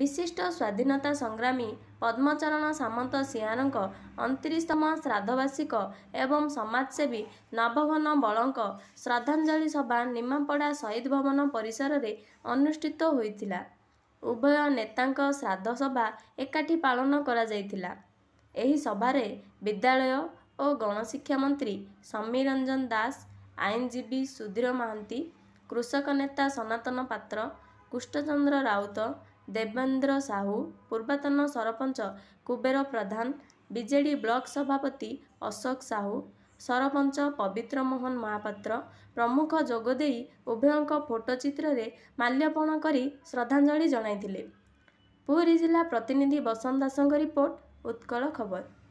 ବିଶିଷ୍ଟ ସ୍ୱାଧୀନତା ସଂଗ୍ରାମୀ ପଦ୍ମଚରଣ ସାମନ୍ତ ସିଂହାରଙ୍କ ଅଣତିରିଶତମ ଶ୍ରାଦ୍ଧବାର୍ଷିକ ଏବଂ ସମାଜସେବୀ ନବଘନ ବଳଙ୍କ ଶ୍ରଦ୍ଧାଞ୍ଜଳି ସଭା ନିମାପଡ଼ା ଶହୀଦ ଭବନ ପରିସରରେ ଅନୁଷ୍ଠିତ ହୋଇଥିଲା ଉଭୟ ନେତାଙ୍କ ଶ୍ରାଦ୍ଧ ସଭା ଏକାଠି ପାଳନ କରାଯାଇଥିଲା ଏହି ସଭାରେ ବିଦ୍ୟାଳୟ ଓ ଗଣଶିକ୍ଷା ମନ୍ତ୍ରୀ ସମୀର ରଞ୍ଜନ ଦାସ ଆଇନଜୀବୀ ସୁଧୀର ମହାନ୍ତି କୃଷକ ନେତା ସନାତନ ପାତ୍ର କୃଷ୍ଣଚନ୍ଦ୍ର ରାଉତ ଦେବେନ୍ଦ୍ର ସାହୁ ପୂର୍ବତନ ସରପଞ୍ଚ କୁବେର ପ୍ରଧାନ ବିଜେଡ଼ି ବ୍ଲକ ସଭାପତି ଅଶୋକ ସାହୁ ସରପଞ୍ଚ ପବିତ୍ର ମୋହନ ମହାପାତ୍ର ପ୍ରମୁଖ ଯୋଗଦେଇ ଉଭୟଙ୍କ ଫଟୋ ଚିତ୍ରରେ ମାଲ୍ୟପଣ କରି ଶ୍ରଦ୍ଧାଞ୍ଜଳି ଜଣାଇଥିଲେ ପୁରୀ ଜିଲ୍ଲା ପ୍ରତିନିଧି ବସନ୍ତ ଦାସଙ୍କ ରିପୋର୍ଟ ଉତ୍କଳ ଖବର